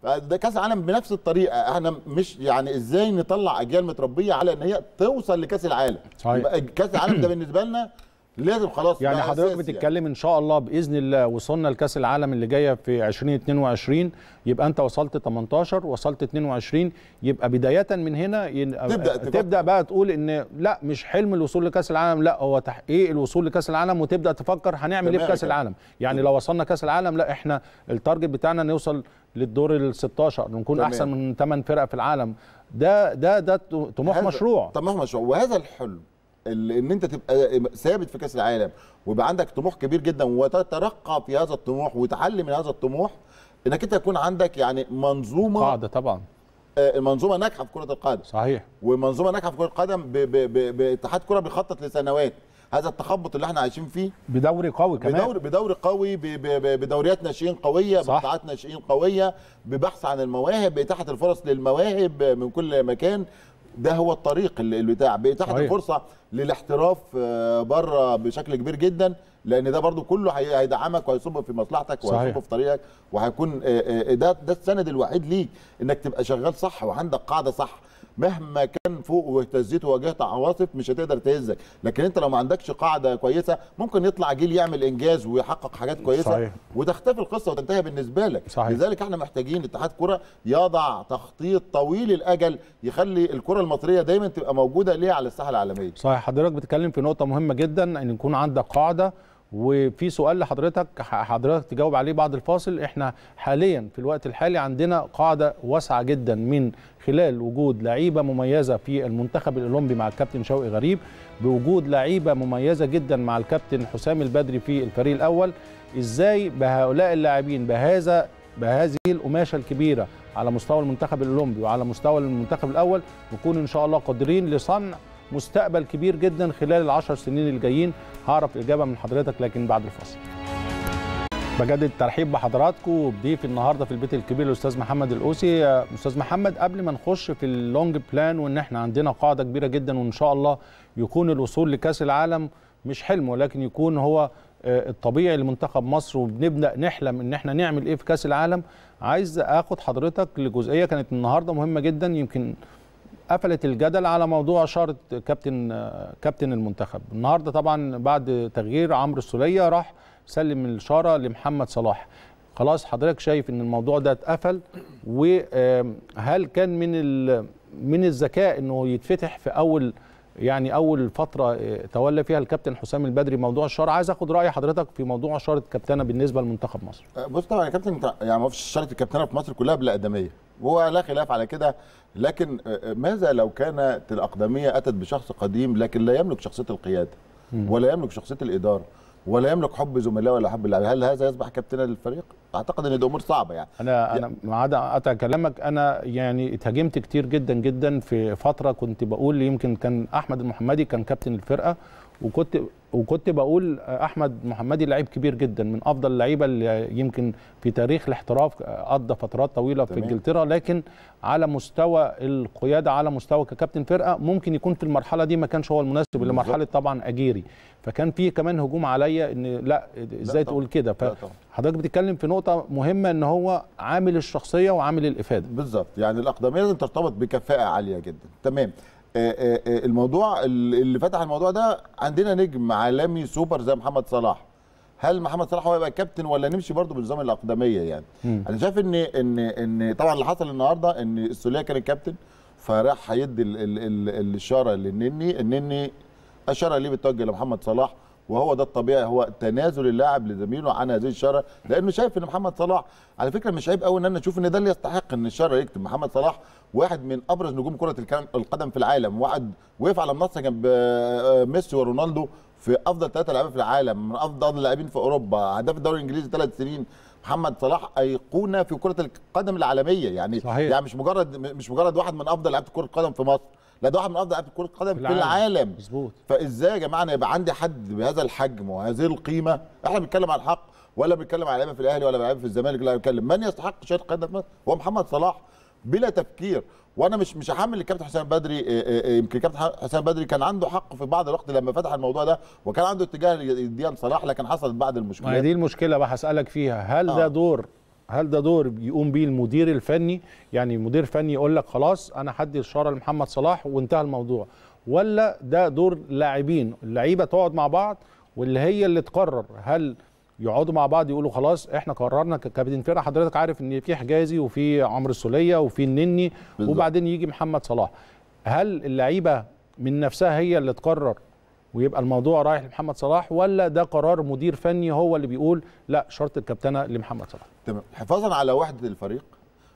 فده كاس عالم بنفس الطريقه احنا مش يعني ازاي نطلع اجيال متربيه على ان هي توصل لكاس العالم صحيح كاس العالم ده بالنسبه لنا لازم خلاص يعني حضرتك يعني. بتتكلم يعني. ان شاء الله باذن الله وصلنا لكاس العالم اللي جايه في 2022 يبقى انت وصلت 18 وصلت 22 يبقى بدايه من هنا ين... تبدا تبدا بقى تقول ان لا مش حلم الوصول لكاس العالم لا هو تحقيق الوصول لكاس العالم وتبدا تفكر هنعمل ايه في كاس العالم يعني لو وصلنا كاس العالم لا احنا التارجت بتاعنا نوصل للدور ال 16 نكون تمام. احسن من ثمان فرق في العالم ده ده ده طموح مشروع طموح مشروع وهذا الحلم ان انت تبقى آه، ثابت في كاس العالم ويبقى عندك طموح كبير جدا وتترقى في هذا الطموح وتعلم من هذا الطموح انك انت يكون عندك يعني منظومه قاعده طبعا آه، منظومه ناجحه في كره القدم صحيح ومنظومه ناجحه في كره القدم باتحاد كره بيخطط لسنوات هذا التخبط اللي احنا عايشين فيه بدوري قوي كمان بدوري بدوري قوي بدوريات ناشئين قويه بقطاعات ناشئين قويه ببحث عن المواهب باتاحه الفرص للمواهب من كل مكان ده هو الطريق البتاع باتاحه الفرصه للاحتراف آه، بره بشكل كبير جدا لان ده برضو كله هيدعمك وهيصب في مصلحتك وهيصب في طريقك وهيكون آه، آه، ده ده السند الوحيد ليك انك تبقى شغال صح وعندك قاعده صح مهما كان فوق واهتزيت وواجهت عواصف مش هتقدر تهزك لكن انت لو ما عندكش قاعده كويسه ممكن يطلع جيل يعمل انجاز ويحقق حاجات كويسه صحيح. وتختفي القصه وتنتهي بالنسبه لك صحيح. لذلك احنا محتاجين اتحاد كره يضع تخطيط طويل الاجل يخلي الكره المصريه دايما تبقى موجوده ليه على الساحه العالميه صحيح حضرتك بتتكلم في نقطه مهمه جدا ان يكون عندك قاعده وفي سؤال لحضرتك حضرتك تجاوب عليه بعد الفاصل احنا حاليا في الوقت الحالي عندنا قاعده واسعه جدا من خلال وجود لعيبه مميزه في المنتخب الاولمبي مع الكابتن شوقي غريب بوجود لعيبه مميزه جدا مع الكابتن حسام البدري في الفريق الاول ازاي بهؤلاء اللاعبين بهذا بهذه القماشه الكبيره على مستوى المنتخب الاولمبي وعلى مستوى المنتخب الاول نكون ان شاء الله قادرين لصنع مستقبل كبير جدا خلال العشر سنين الجايين هعرف اجابه من حضرتك لكن بعد الفاصل بجدد الترحيب بحضراتكم وبضيف النهارده في البيت الكبير الاستاذ محمد الاوسي استاذ محمد قبل ما نخش في اللونج بلان وان احنا عندنا قاعده كبيره جدا وان شاء الله يكون الوصول لكاس العالم مش حلم ولكن يكون هو آه، الطبيعي لمنتخب مصر وبنبدا نحلم ان احنا نعمل ايه في كاس العالم عايز اخد حضرتك لجزئيه كانت النهارده مهمه جدا يمكن قفلت الجدل على موضوع شارة كابتن كابتن المنتخب النهارده طبعا بعد تغيير عمرو السوليه راح سلم الاشاره لمحمد صلاح خلاص حضرتك شايف ان الموضوع ده اتقفل وهل كان من من الذكاء انه يتفتح في اول يعني اول فتره تولى فيها الكابتن حسام البدري موضوع الشارة عايز اخد راي حضرتك في موضوع شاره الكابتنه بالنسبه لمنتخب مصر بص طبعا يا كابتن يعني ما فيش شاره الكابتنه في مصر كلها بالاقدميه هو لا خلاف على كده لكن آه، آه، ماذا لو كانت الأقدمية أتت بشخص قديم لكن لا يملك شخصية القيادة ولا يملك شخصية الإدارة ولا يملك حب زملائه ولا حب اللاعب هل هذا يصبح كابتنا للفريق اعتقد ان دي امور صعبه يعني انا انا ما عدا قطع كلامك انا يعني اتهاجمت كتير جدا جدا في فتره كنت بقول يمكن كان احمد المحمدي كان كابتن الفرقه وكنت وكنت بقول احمد محمدي لعيب كبير جدا من افضل اللعيبه اللي يمكن في تاريخ الاحتراف قضى فترات طويله تمام. في انجلترا لكن على مستوى القياده على مستوى ككابتن فرقه ممكن يكون في المرحله دي ما كانش هو المناسب لمرحله مرحله طبعا اجيري فكان في كمان هجوم عليا ان لا ازاي تقول كده فحضرتك بتتكلم في نقطه مهمه ان هو عامل الشخصيه وعامل الافاده بالظبط يعني الاقدميه لازم ترتبط بكفاءه عاليه جدا تمام آه، آه، آه، الموضوع اللي فتح الموضوع ده عندنا نجم عالمي سوبر زي محمد صلاح هل محمد صلاح هو يبقى كابتن ولا نمشي برضه بنظام الاقدميه يعني م. انا شايف ان ان ان طبعا اللي حصل النهارده ان السوليه كان الكابتن فراح هيدي الاشاره للنني النني اشار ليه بالتوجه لمحمد صلاح وهو ده الطبيعي هو تنازل اللاعب لزميله عن هذه الشاره لانه شايف ان محمد صلاح على فكره مش عيب قوي ان انا اشوف ان ده اللي يستحق ان الشاره يكتب محمد صلاح واحد من ابرز نجوم كره القدم في العالم واحد وقف على منصه جنب آه، ميسي ورونالدو في افضل ثلاثه لعيبه في العالم من افضل اللاعبين في اوروبا هداف الدوري الانجليزي ثلاث سنين محمد صلاح ايقونه في كره القدم العالميه يعني صحيح. يعني مش مجرد مش مجرد واحد من افضل لعيبه كره القدم في مصر لا ده واحد من افضل لعيبه كره القدم في العالم مظبوط فازاي يا جماعه انا يبقى عندي حد بهذا الحجم وهذه القيمه احنا بنتكلم عن الحق ولا بنتكلم على لعيبه في الاهلي ولا لعيبه في الزمالك لا بنتكلم من يستحق شهاده قيادة في مصر هو محمد صلاح بلا تفكير وانا مش مش هحمل الكابتن حسام بدري آه، آه، آه، يمكن الكابتن حسام بدري كان عنده حق في بعض الوقت لما فتح الموضوع ده وكان عنده اتجاه لديان صلاح لكن حصلت بعض المشكله ما دي المشكله بقى هسالك فيها هل آه. ده دور هل ده دور يقوم بيه المدير الفني يعني مدير فني يقول لك خلاص انا هدي اشاره لمحمد صلاح وانتهى الموضوع ولا ده دور لاعبين اللعيبه تقعد مع بعض واللي هي اللي تقرر هل يقعدوا مع بعض يقولوا خلاص احنا قررنا كابتن فرقه حضرتك عارف ان في حجازي وفي عمرو السوليه وفي النني وبعدين يجي محمد صلاح هل اللعيبه من نفسها هي اللي تقرر ويبقى الموضوع رايح لمحمد صلاح ولا ده قرار مدير فني هو اللي بيقول لا شرط الكابتنه لمحمد صلاح تمام حفاظا على وحده الفريق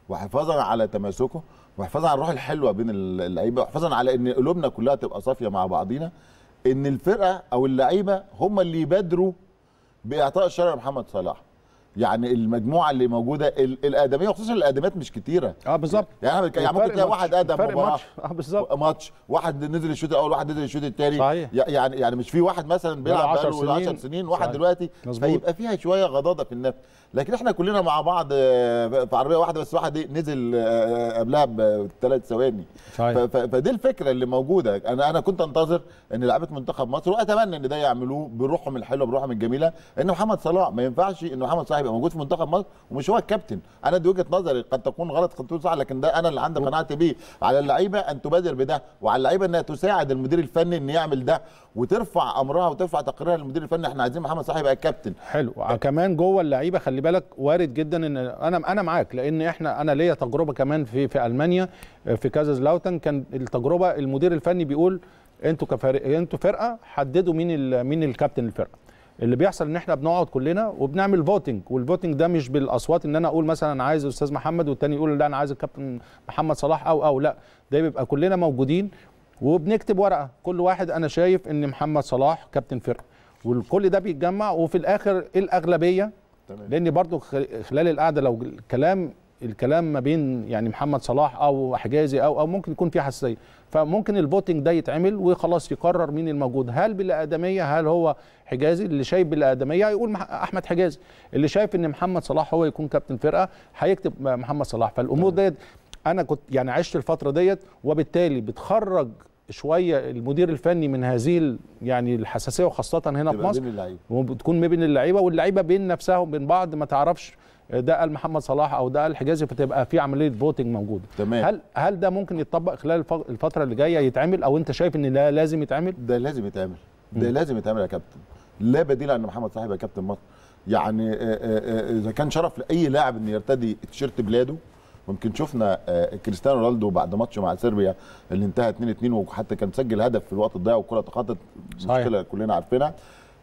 وحفاظا على تماسكه وحفاظا على الروح الحلوه بين اللعيبه وحفاظا على ان قلوبنا كلها تبقى صافيه مع بعضينا ان الفرقه او اللعيبه هم اللي يبادروا باعطاء الشرع لمحمد صلاح يعني المجموعه اللي موجوده الادميه وخصوصا الادمات مش كتيره اه بالظبط يعني يعني ممكن تلاقي واحد ادم فرق ماتش اه بالظبط ماتش واحد نزل الشوط الاول واحد نزل الشوط الثاني يعني يعني مش في واحد مثلا بيلعب سنين 10 سنين واحد صحيح. دلوقتي مزبوط. فيبقى فيها شويه غضاضه في النفس لكن احنا كلنا مع بعض آه، في عربيه واحده بس واحد إيه، نزل آه، آه، قبلها بثلاث ثواني فدي الفكره اللي موجوده انا انا كنت انتظر ان لعيبه منتخب مصر واتمنى ان ده يعملوه بروحهم الحلوه بروحهم الجميله ان محمد صلاح ما ينفعش ان محمد صلاح هيبقى موجود في منتخب مصر ومش هو الكابتن انا دي وجهه نظري قد تكون غلط قد تكون صح لكن ده انا اللي عندي قناعتي بيه على اللعيبه ان تبادر بده وعلى اللعيبه انها تساعد المدير الفني ان يعمل ده وترفع امرها وترفع تقريرها للمدير الفني احنا عايزين محمد صلاح يبقى الكابتن حلو كمان جوه اللعيبه خلي بالك وارد جدا ان انا انا معاك لان احنا انا ليا تجربه كمان في في المانيا في كازا لاوتن كان التجربه المدير الفني بيقول انتوا كفريق انتوا فرقه حددوا مين مين الكابتن الفرقه اللي بيحصل ان احنا بنقعد كلنا وبنعمل فوتنج والفوتنج ده مش بالاصوات ان انا اقول مثلا عايز استاذ محمد والتاني يقول لا انا عايز الكابتن محمد صلاح او او لا ده بيبقى كلنا موجودين وبنكتب ورقه كل واحد انا شايف ان محمد صلاح كابتن فرقه وكل ده بيتجمع وفي الاخر إيه الاغلبيه تمام. لان برضو خلال القعده لو الكلام الكلام ما بين يعني محمد صلاح او حجازي او او ممكن يكون في حساسيه فممكن الفوتنج ده يتعمل وخلاص يقرر مين الموجود هل بالادميه هل هو حجازي اللي شايف بالادميه هيقول احمد حجازي اللي شايف ان محمد صلاح هو يكون كابتن فرقه هيكتب محمد صلاح فالامور ديت انا كنت يعني عشت الفتره ديت وبالتالي بتخرج شويه المدير الفني من هذه يعني الحساسيه وخاصه هنا في مصر وبتكون ما بين اللعيبه واللعيبه بين نفسها وبين بعض ما تعرفش ده قال محمد صلاح او ده قال الحجازي فتبقى في عمليه فوتنج موجوده تمام هل هل ده ممكن يتطبق خلال الفتره اللي جايه يتعمل او انت شايف ان لا لازم يتعمل ده لازم يتعمل ده لازم يتعمل يا كابتن لا بديل عن محمد صلاح يبقى كابتن مصر يعني آه، آه، آه، اذا كان شرف لاي لاعب انه يرتدي تيشيرت بلاده ممكن شفنا كريستيانو رونالدو بعد ماتش مع صربيا اللي انتهى 2-2 وحتى كان سجل هدف في الوقت الضايع والكره اتخطت مشكله كلنا عارفينها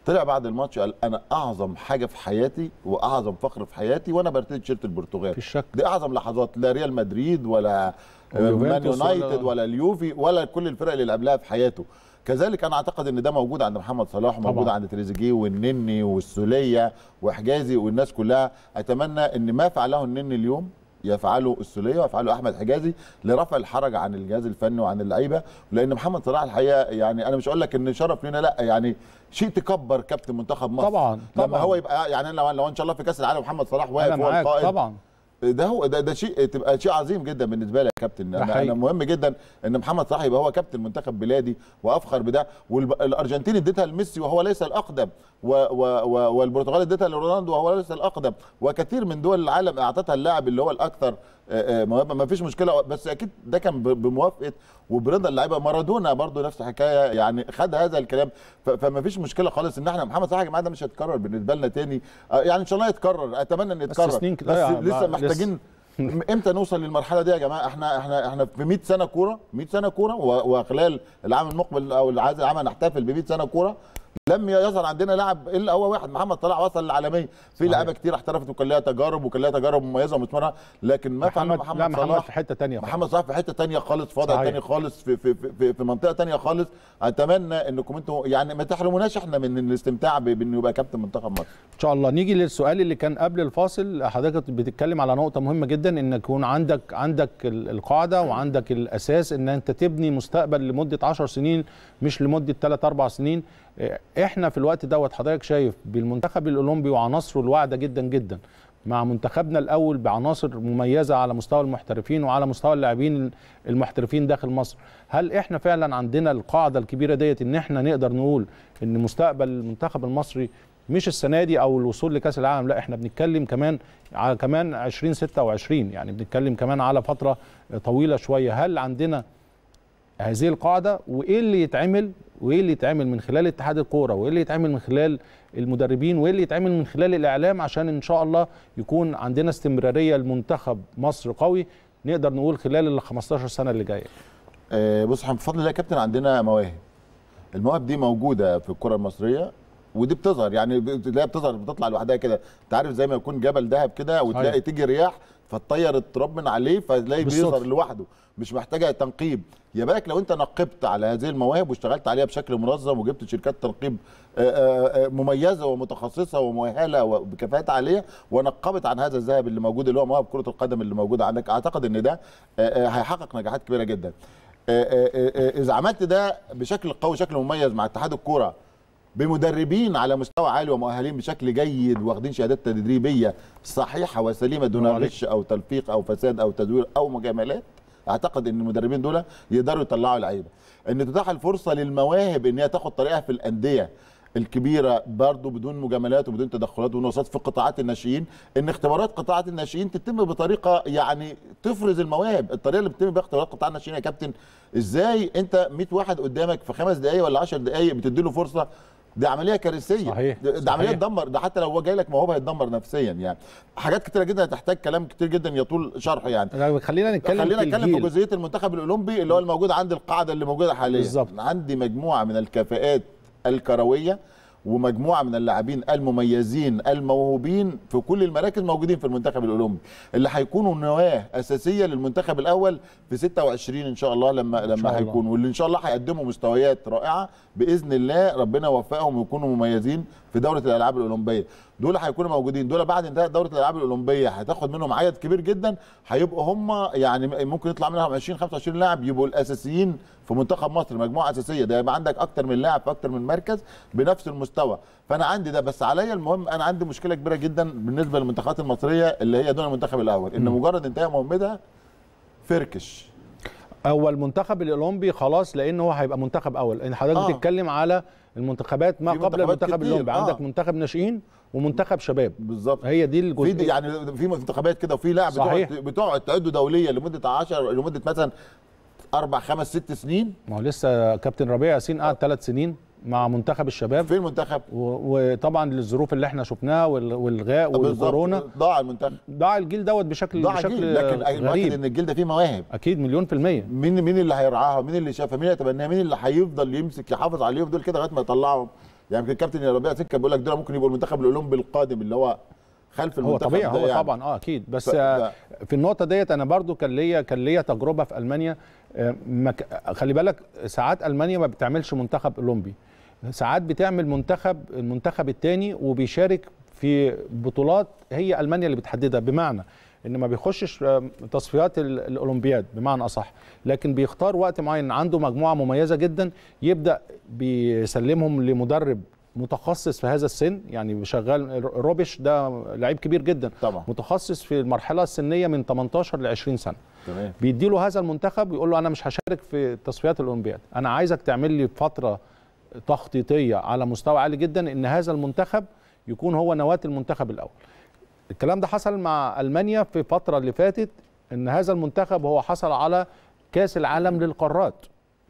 طلع بعد الماتش قال انا اعظم حاجه في حياتي واعظم فخر في حياتي وانا برتدي تيشيرت البرتغال دي اعظم لحظات لا ريال مدريد ولا آه، مان يونايتد ولا اليوفي ولا كل الفرق اللي قبلها في حياته كذلك انا اعتقد ان ده موجود عند محمد صلاح وموجود عند تريزيجيه والنني والسوليه وحجازي والناس كلها اتمنى ان ما فعله النني اليوم يفعله السوليه ويفعله احمد حجازي لرفع الحرج عن الجهاز الفني وعن اللعيبه لان محمد صلاح الحقيقه يعني انا مش اقول لك ان شرف لنا لا يعني شيء تكبر كابتن منتخب مصر طبعا لما طبعا. هو يبقى يعني لو لو ان شاء الله في كاس العالم محمد صلاح واقف هو القائد طبعا ده هو ده, ده شيء تبقى شيء عظيم جدا بالنسبه لي يا كابتن انا, أنا مهم جدا ان محمد صلاح يبقى هو كابتن منتخب بلادي وافخر بده والارجنتين اديتها لميسي وهو ليس الاقدم و و و والبرتغال اديتها لرونالدو وهو ليس الاقدم وكثير من دول العالم اعطتها اللاعب اللي هو الاكثر آه، آه، ما فيش مشكله بس اكيد ده كان بموافقه وبرضا اللعيبه مارادونا برضو نفس الحكايه يعني خد هذا الكلام فما فيش مشكله خالص ان احنا محمد صلاح يا جماعه ده مش هيتكرر بالنسبه لنا تاني آه، يعني ان شاء الله يتكرر اتمنى ان يتكرر بس, سنين بس يعني لسه محتاجين امتى نوصل للمرحله دي يا جماعه احنا احنا احنا في 100 سنه كوره 100 سنه كوره وخلال العام المقبل او العام هنحتفل ب 100 سنه كوره لم يظهر عندنا لاعب الا هو واحد محمد طلع وصل للعالميه في لعيبه كتير احترفت وكان تجارب وكان تجارب مميزه ومسمارها لكن ما محمد محمد محمد صلاح في حته ثانيه محمد صلاح في حته ثانيه خالص في وضع ثاني خالص في في في, في منطقه ثانيه خالص اتمنى انكم انتم يعني ما تحرموناش احنا من الاستمتاع بانه يبقى كابتن منتخب مصر ان شاء الله نيجي للسؤال اللي كان قبل الفاصل حضرتك بتتكلم على نقطه مهمه جدا ان يكون عندك عندك القاعده وعندك الاساس ان انت تبني مستقبل لمده 10 سنين مش لمده 3 4 سنين احنا في الوقت دوت حضرتك شايف بالمنتخب الاولمبي وعناصره الواعده جدا جدا مع منتخبنا الاول بعناصر مميزه على مستوى المحترفين وعلى مستوى اللاعبين المحترفين داخل مصر هل احنا فعلا عندنا القاعده الكبيره ديت ان احنا نقدر نقول ان مستقبل المنتخب المصري مش السنه دي او الوصول لكاس العالم لا احنا بنتكلم كمان على كمان 2026 يعني بنتكلم كمان على فتره طويله شويه هل عندنا هذه القاعده وايه اللي يتعمل وايه اللي يتعمل من خلال اتحاد الكوره وايه اللي يتعمل من خلال المدربين وايه اللي يتعمل من خلال الاعلام عشان ان شاء الله يكون عندنا استمراريه لمنتخب مصر قوي نقدر نقول خلال ال 15 سنه اللي جايه. آه، بص احنا بفضل الله يا كابتن عندنا مواهب. المواهب دي موجوده في الكره المصريه ودي بتظهر يعني تلاقيها بتظهر بتطلع لوحدها كده انت عارف زي ما يكون جبل دهب كده وتلاقي تيجي رياح فتطير التراب من عليه فتلاقي بيظهر لوحده مش محتاجه تنقيب يا بالك لو انت نقبت على هذه المواهب واشتغلت عليها بشكل منظم وجبت شركات تنقيب آه، آه، آه، مميزه ومتخصصه ومؤهله وبكفاءات عاليه ونقبت عن هذا الذهب اللي موجود اللي هو مواهب كره القدم اللي موجوده عندك اعتقد ان ده هيحقق نجاحات كبيره جدا اذا عملت ده بشكل قوي بشكل مميز مع اتحاد الكوره بمدربين على مستوى عالي ومؤهلين بشكل جيد واخدين شهادات تدريبيه صحيحه وسليمه دون غش او تلفيق او فساد او تدوير او مجاملات اعتقد ان المدربين دول يقدروا يطلعوا لعيبه ان تتاح الفرصه للمواهب ان هي تاخد طريقها في الانديه الكبيره برضو بدون مجاملات وبدون تدخلات ونوسات في قطاعات الناشئين ان اختبارات قطاعات الناشئين تتم بطريقه يعني تفرز المواهب الطريقه اللي بتتم بها اختبارات قطاع الناشئين يا كابتن ازاي انت 100 واحد قدامك في خمس دقائق ولا 10 دقائق بتدي له فرصه دي عمليه كارثيه صحيح. ده عمليه تدمر ده حتى لو هو جاي لك موهبه هيتدمر نفسيا يعني حاجات كتيره جدا هتحتاج كلام كتير جدا يطول شرحه يعني خلينا نتكلم خلينا نتكلم في, في جزئيه المنتخب الاولمبي اللي هو الموجود عند القاعده اللي موجوده حاليا بالزبط. عندي مجموعه من الكفاءات الكرويه ومجموعه من اللاعبين المميزين الموهوبين في كل المراكز موجودين في المنتخب الاولمبي اللي هيكونوا نواه اساسيه للمنتخب الاول في 26 ان شاء الله لما لما هيكونوا هيكون واللي ان شاء الله هيقدموا مستويات رائعه باذن الله ربنا يوفقهم ويكونوا مميزين في دوره الالعاب الاولمبيه دول هيكونوا موجودين دول بعد انتهاء دوره الالعاب الاولمبيه هتاخد منهم عدد كبير جدا هيبقوا هم يعني ممكن يطلع منهم 20 25 لاعب يبقوا الاساسيين في منتخب مصر مجموعه اساسيه ده يبقى عندك اكتر من لاعب في اكتر من مركز بنفس المستوى فانا عندي ده بس عليا المهم انا عندي مشكله كبيره جدا بالنسبه للمنتخبات المصريه اللي هي دون المنتخب الاول ان مجرد انتهاء مهمتها فركش هو المنتخب الاولمبي خلاص لان هو هيبقى منتخب اول ان حضرتك آه. بتتكلم آه. على المنتخبات ما قبل المنتخب الاولمبي آه. عندك منتخب ناشئين ومنتخب شباب بالظبط هي دي الجزئيه في يعني في منتخبات كده وفي لاعب بتقعد بتقعد تعده دوليه لمده 10 لمده مثلا اربع خمس ست سنين ما هو لسه كابتن ربيع ياسين قعد ثلاث سنين مع منتخب الشباب فين المنتخب؟ وطبعا للظروف اللي احنا شفناها والغاء والكورونا ضاع المنتخب ضاع الجيل دوت بشكل ضاع بشكل لكن غريب ان الجيل ده فيه مواهب اكيد مليون في المية مين مين اللي هيرعاها؟ مين اللي شافها؟ مين اللي هيتبناها؟ مين اللي هيفضل يمسك يحافظ عليهم دول كده لغايه ما يطلعهم؟ يعني يمكن كابتن ربيع سكه بيقول لك ده ممكن يبقى المنتخب الاولمبي القادم اللي هو خلف المنتخب هو طبيعي هو يعني. طبعا اه اكيد بس ف... في النقطه ديت انا برضو كان ليا كان ليا تجربه في المانيا آه، مك... خلي بالك ساعات المانيا ما بتعملش منتخب اولمبي ساعات بتعمل منتخب المنتخب الثاني وبيشارك في بطولات هي المانيا اللي بتحددها بمعنى ان ما بيخشش آه، تصفيات الاولمبياد بمعنى اصح لكن بيختار وقت معين عنده مجموعه مميزه جدا يبدا بيسلمهم لمدرب متخصص في هذا السن يعني شغال روبش ده لعيب كبير جدا طبعا. متخصص في المرحله السنيه من 18 ل 20 سنه تمام له هذا المنتخب ويقول له انا مش هشارك في تصفيات الاولمبياد انا عايزك تعمل لي فتره تخطيطيه على مستوى عالي جدا ان هذا المنتخب يكون هو نواه المنتخب الاول الكلام ده حصل مع المانيا في الفتره اللي فاتت ان هذا المنتخب هو حصل على كاس العالم للقارات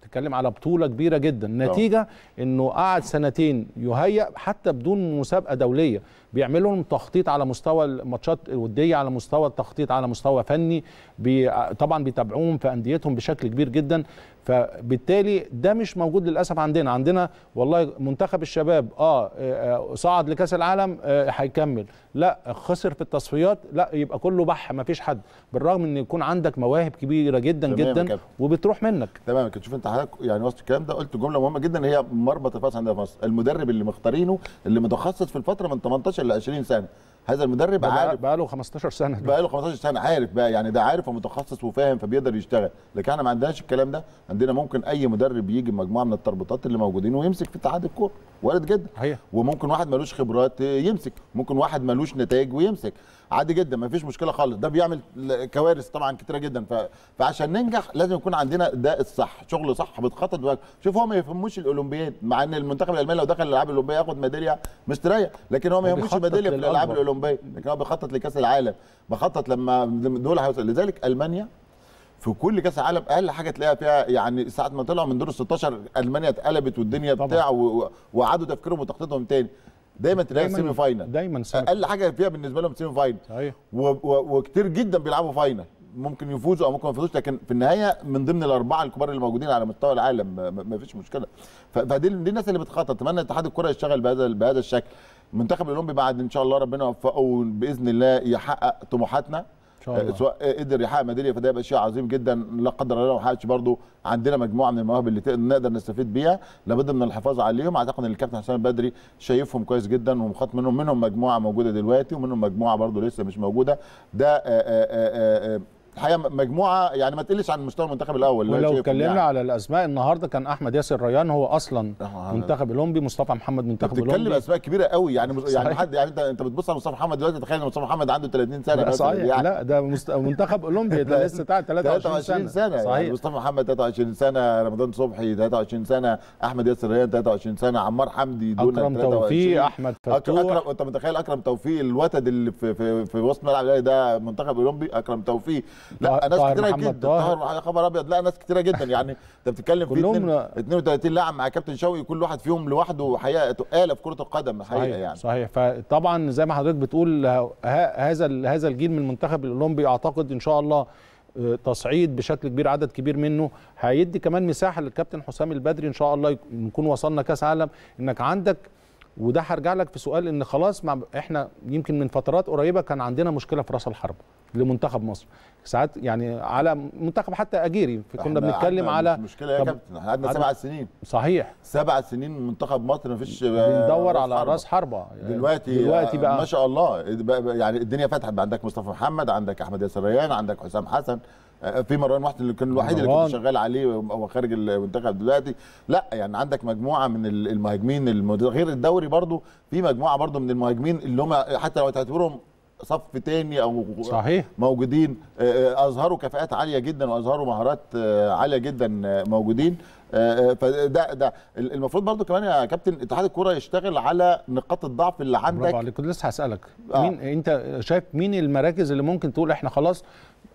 بتتكلم على بطوله كبيره جدا آه. نتيجه انه قعد سنتين يهيئ حتى بدون مسابقه دوليه بيعملوا لهم تخطيط على مستوى الماتشات الوديه على مستوى التخطيط على مستوى فني بي طبعا بيتابعوهم في انديتهم بشكل كبير جدا فبالتالي ده مش موجود للاسف عندنا عندنا والله منتخب الشباب اه, آه،, آه، صعد لكاس العالم آه هيكمل لا خسر في التصفيات لا يبقى كله بح ما فيش حد بالرغم ان يكون عندك مواهب كبيره جدا جدا كده. وبتروح منك تمام كنت شوف انت حضرتك يعني وسط الكلام ده قلت جمله مهمه جدا هي مربط الفاس عندنا في مصر المدرب اللي مختارينه اللي متخصص في الفتره من 18 ل 20 سنه هذا المدرب بقى عارف بقى له 15 سنه بقى له 15 سنه عارف بقى يعني ده عارف ومتخصص وفاهم فبيقدر يشتغل لكن احنا ما عندناش الكلام ده عندنا ممكن اي مدرب يجي مجموعه من التربطات اللي موجودين ويمسك في اتحاد الكوره وارد جدا هي. وممكن واحد ملوش خبرات يمسك ممكن واحد ملوش نتائج ويمسك عادي جدا ما فيش مشكله خالص ده بيعمل كوارث طبعا كتيره جدا ف... فعشان ننجح لازم يكون عندنا ده الصح شغل صح بتخطط بقى. شوف هو ما يفهموش الاولمبياد مع ان المنتخب الالماني لو دخل الالعاب الاولمبيه ياخد ميداليه مستريح لكن هو ما يهموش ميداليه في الالعاب الاولمبيه لكن هو بيخطط لكاس العالم بخطط لما دول هيوصل لذلك المانيا في كل كاس العالم اقل حاجه تلاقيها فيها يعني ساعه ما طلعوا من دور ال 16 المانيا اتقلبت والدنيا بتاع وعادوا تفكيرهم وتخطيطهم تاني دايما تلاقي سيمي فاينل دايما سيمي اقل حاجه فيها بالنسبه لهم سيمي فاينل صحيح وكتير جدا بيلعبوا فاينل ممكن يفوزوا او ممكن ما يفوزوش لكن في النهايه من ضمن الاربعه الكبار اللي موجودين على مستوى العالم ما فيش مشكله فدي دي الناس اللي بتخطط اتمنى اتحاد الكره يشتغل بهذا بهذا الشكل المنتخب الاولمبي بعد ان شاء الله ربنا يوفقه باذن الله يحقق طموحاتنا سواء قدر يحقق ميداليه فده يبقى شيء عظيم جدا لا قدر الله لو حققش برضه عندنا مجموعه من المواهب اللي نقدر نستفيد بيها لابد من الحفاظ عليهم اعتقد ان الكابتن حسام البدري شايفهم كويس جدا ومخاط منهم منهم مجموعه موجوده دلوقتي ومنهم مجموعه برضه لسه مش موجوده ده آآ آآ آآ الحقيقه مجموعه يعني ما تقلش عن مستوى المنتخب الاول ولو يعني. اتكلمنا يعني. على الاسماء النهارده كان احمد ياسر ريان هو اصلا آه منتخب اولمبي مصطفى محمد منتخب اولمبي بتتكلم اسماء كبيره قوي يعني, يعني صحيح. يعني حد يعني انت انت بتبص على مصطفى محمد دلوقتي تخيل ان مصطفى محمد عنده 30 سنه بس صحيح يعني. لا ده مست... منتخب اولمبي ده لسه بتاع 23 سنه, سنة. يعني صحيح يعني مصطفى محمد 23 سنه رمضان صبحي 23 سنه احمد ياسر ريان 23 سنه عمار حمدي دون اكرم توفيق احمد فتوح اكرم انت متخيل اكرم توفيق الوتد اللي في في, في وسط ملعب الاهلي ده منتخب اولمبي اكرم توفيق لا ناس كتيره جدا طاهر على خبر ابيض لا ناس كتيره جدا يعني انت بتتكلم في 32 لاعب مع كابتن شوقي كل واحد فيهم لوحده حقيقه آلة في كره القدم حقيقه يعني صحيح فطبعا زي ما حضرتك بتقول هذا هذا الجيل من المنتخب الاولمبي اعتقد ان شاء الله آه، تصعيد بشكل كبير عدد كبير منه هيدي كمان مساحه للكابتن حسام البدري ان شاء الله نكون وصلنا كاس عالم انك عندك وده هرجع لك في سؤال ان خلاص ما احنا يمكن من فترات قريبه كان عندنا مشكله في راس الحرب لمنتخب مصر ساعات يعني على منتخب حتى اجيري كنا بنتكلم على مشكله يا كابتن احنا قعدنا سبع سنين صحيح سبع سنين منتخب مصر ما فيش آه، بندور على راس حربه دلوقتي دلوقتي بقى ما شاء الله يعني الدنيا فتحت عندك مصطفى محمد عندك احمد ياسر ريان عندك حسام حسن آه، في مروان محسن اللي كان الوحيد اللي كنت شغال عليه هو خارج المنتخب دلوقتي لا يعني عندك مجموعه من المهاجمين غير الدوري برضو في مجموعه برضو من المهاجمين اللي هم حتى لو تعتبرهم صف تاني او صحيح. موجودين آه، آه، اظهروا كفاءات عاليه جدا واظهروا مهارات آه، عاليه جدا موجودين آه، آه، فده ده المفروض برضو كمان يا كابتن اتحاد الكوره يشتغل على نقاط الضعف اللي عندك برافو عليك كنت لسه هسالك آه. مين انت شايف مين المراكز اللي ممكن تقول احنا خلاص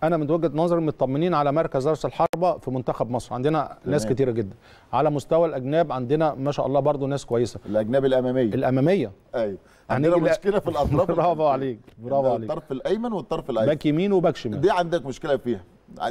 انا من وجهه نظري مطمنين على مركز راس الحربه في منتخب مصر عندنا ناس كتيره جدا على مستوى الاجناب عندنا ما شاء الله برضو ناس كويسه الاجناب الاماميه الاماميه ايوه عندنا مشكله في الاطراف برافو عليك برافو عليك الطرف الايمن والطرف الايمن باك يمين وباك شمال دي عندك مشكله فيها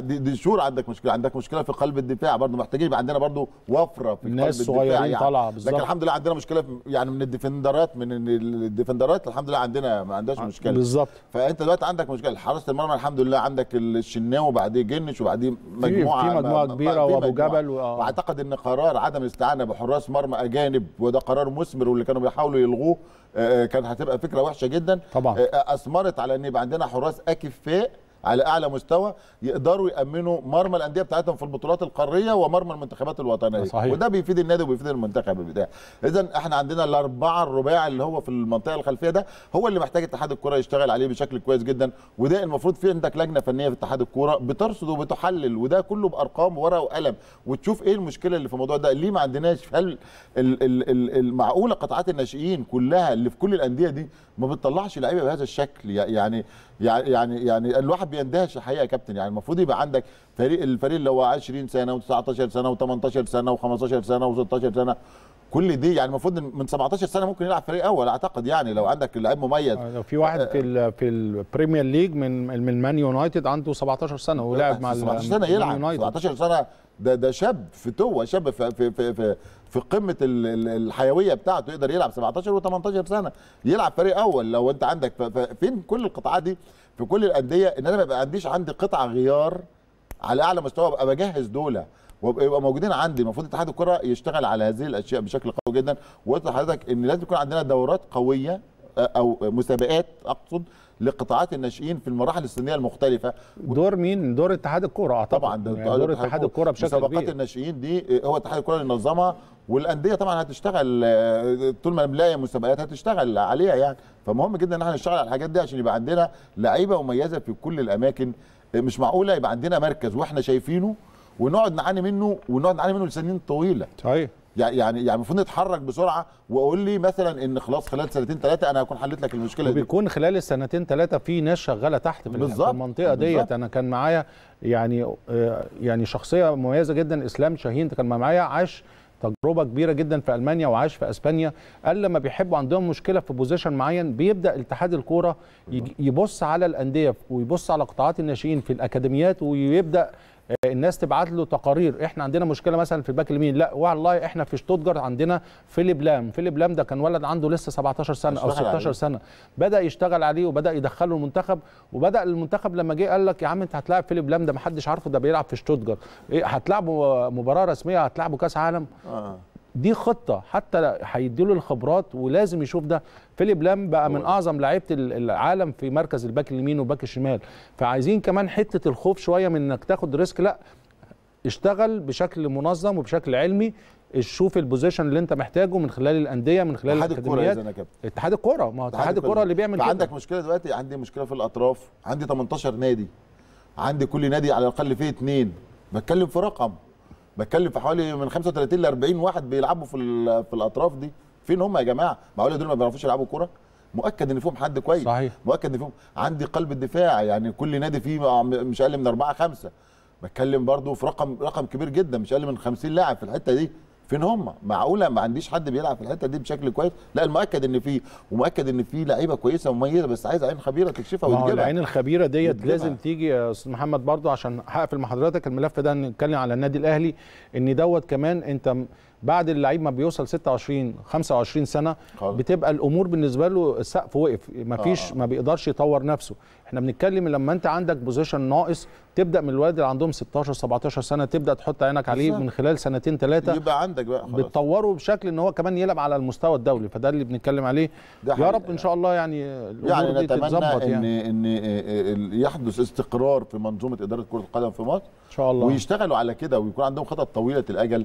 دي, دي شور عندك مشكله عندك مشكله في قلب الدفاع برضه محتاجين يبقى عندنا برضه وفره في ناس صغيرين يعني. طالعه بالظبط لكن الحمد لله عندنا مشكله يعني من الديفندرات من الديفندرات الحمد لله عندنا ما عندناش آه، مشكله بالظبط فانت دلوقتي عندك مشكله حراسه المرمى الحمد لله عندك الشناوي وبعديه جنش وبعديه مجموعه في مجموعه كبيره وابو جبل آه. واعتقد ان قرار عدم الاستعانه بحراس مرمى اجانب وده قرار مثمر واللي كانوا بيحاولوا يلغوه آه، كانت هتبقى فكره وحشه جدا طبعا اثمرت على ان يبقى عندنا حراس اكفاء على اعلى مستوى يقدروا يامنوا مرمى الانديه بتاعتهم في البطولات القاريه ومرمى المنتخبات الوطنيه صحيح. وده بيفيد النادي وبيفيد المنتخب بتاعه اذا احنا عندنا الاربعه الرباعي اللي هو في المنطقه الخلفيه ده هو اللي محتاج اتحاد الكره يشتغل عليه بشكل كويس جدا وده المفروض في عندك لجنه فنيه في اتحاد الكوره بترصد وبتحلل وده كله بارقام ورقه وقلم وتشوف ايه المشكله اللي في الموضوع ده ليه ما عندناش هل المعقوله قطاعات الناشئين كلها اللي في كل الانديه دي ما بتطلعش لعيبه بهذا الشكل يعني يعني يعني يعني الواحد بيندهش الحقيقه يا كابتن يعني المفروض يبقى عندك فريق الفريق اللي هو 20 سنه و19 سنه و18 سنه و15 سنه و16 سنه كل دي يعني المفروض من 17 سنه ممكن يلعب فريق اول اعتقد يعني لو عندك لعيب مميز آه، لو في واحد في الـ في البريمير ليج من من مان يونايتد عنده 17 سنه ولعب مع 17 سنه يلعب 17 سنه ده ده شاب في توه شاب في في في, في, في قمه الحيويه بتاعته يقدر يلعب 17 و18 سنه يلعب فريق اول لو انت عندك فين كل القطاعات دي في كل الانديه ان انا ما عنديش عندي قطع غيار على اعلى مستوى ابقى بجهز دول ويبقى موجودين عندي المفروض اتحاد الكره يشتغل على هذه الاشياء بشكل قوي جدا وقلت لحضرتك ان لازم يكون عندنا دورات قويه او مسابقات اقصد لقطاعات الناشئين في المراحل السنيه المختلفه دور مين دور اتحاد الكوره اعتقد طبعا يعني دور اتحاد الكوره بشكل كبير مسابقات الناشئين دي هو اتحاد الكوره اللي نظمها والانديه طبعا هتشتغل طول ما بنلاقي مسابقات هتشتغل عليها يعني فمهم جدا ان احنا نشتغل على الحاجات دي عشان يبقى عندنا لعيبه مميزه في كل الاماكن مش معقوله يبقى عندنا مركز واحنا شايفينه ونقعد نعاني منه ونقعد نعاني منه لسنين طويله صحيح يعني يعني المفروض نتحرك بسرعه وقول لي مثلا ان خلاص خلال سنتين ثلاثه انا هكون حليت لك المشكله دي بيكون خلال السنتين ثلاثه في ناس شغاله تحت في المنطقه ديت انا كان معايا يعني آه، يعني شخصيه مميزه جدا اسلام شاهين كان معايا عاش تجربه كبيره جدا في المانيا وعاش في اسبانيا قال لما بيحبوا عندهم مشكله في بوزيشن معين بيبدا اتحاد الكوره يبص على الانديه ويبص على قطاعات الناشئين في الاكاديميات ويبدا آه، الناس تبعت له تقارير احنا عندنا مشكله مثلا في الباك اليمين لا والله احنا في شتوتجارت عندنا فيليب لام فيليب لام ده كان ولد عنده لسه 17 سنه او 16 عليه. سنه بدا يشتغل عليه وبدا يدخله المنتخب وبدا المنتخب لما جه قال لك يا عم انت هتلاعب فيليب لام ده محدش عارفه ده بيلعب في شتوتجارت ايه هتلعبه مباراه رسميه هتلعبه كاس عالم آه. دي خطه حتى هيديله الخبرات ولازم يشوف ده فيليب لام بقى من اعظم لعيبه العالم في مركز الباك اليمين والباك الشمال فعايزين كمان حته الخوف شويه من انك تاخد ريسك لا اشتغل بشكل منظم وبشكل علمي شوف البوزيشن اللي انت محتاجه من خلال الانديه من خلال اتحاد الكوره يا كابتن اتحاد الكوره ما هو اتحاد الكوره اللي بيعمل كده عندك مشكله دلوقتي عندي مشكله في الاطراف عندي 18 نادي عندي كل نادي على الاقل فيه اثنين بتكلم في رقم بتكلم في حوالي من 35 ل 40 واحد بيلعبوا في في الاطراف دي فين هم يا جماعه معقوله دول ما بيعرفوش يلعبوا كوره مؤكد ان فيهم حد كويس صحيح. مؤكد ان فيهم عندي قلب الدفاع يعني كل نادي فيه مش اقل من اربعه خمسه بتكلم برضو في رقم رقم كبير جدا مش اقل من 50 لاعب في الحته دي فين هم معقوله ما عنديش حد بيلعب في الحته دي بشكل كويس لا المؤكد ان في ومؤكد ان في لعيبه كويسه ومميزه بس عايز عين خبيره تكشفها وتجيبها العين الخبيره ديت لازم تيجي يا استاذ محمد برضه عشان هقفل مع حضرتك الملف ده نتكلم على النادي الاهلي ان دوت كمان انت بعد اللعيب ما بيوصل 26 25 سنه خلص. بتبقى الامور بالنسبه له السقف وقف ما آه. فيش آه. ما بيقدرش يطور نفسه احنا بنتكلم لما انت عندك بوزيشن ناقص تبدا من الولاد اللي عندهم 16 17 سنه تبدا تحط عينك عليه بالزبط. من خلال سنتين ثلاثه يبقى عندك بقى خلاص. بتطوره بشكل ان هو كمان يلعب على المستوى الدولي فده اللي بنتكلم عليه يا رب ان شاء الله يعني الامور يعني دي تتظبط يعني ان ان يحدث استقرار في منظومه اداره كره القدم في مصر ان شاء الله ويشتغلوا على كده ويكون عندهم خطط طويله الاجل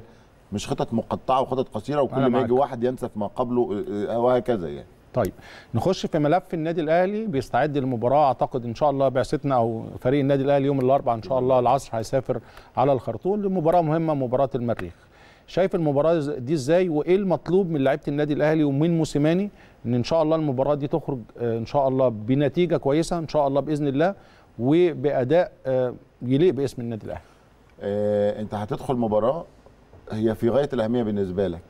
مش خطط مقطعه وخطط قصيره وكل ما يجي واحد ينسف ما قبله آه، آه، وهكذا يعني طيب نخش في ملف النادي الاهلي بيستعد للمباراه اعتقد ان شاء الله بعثتنا او فريق النادي الاهلي يوم الاربعاء ان شاء الله العصر هيسافر على الخرطوم لمباراه مهمه مباراه المريخ شايف المباراه دي ازاي وايه المطلوب من لعيبه النادي الاهلي ومن موسيماني ان ان شاء الله المباراه دي تخرج آه، ان شاء الله بنتيجه كويسه ان شاء الله باذن الله وباداء يليق باسم النادي الاهلي انت هتدخل مباراه هي في غايه الاهميه بالنسبه لك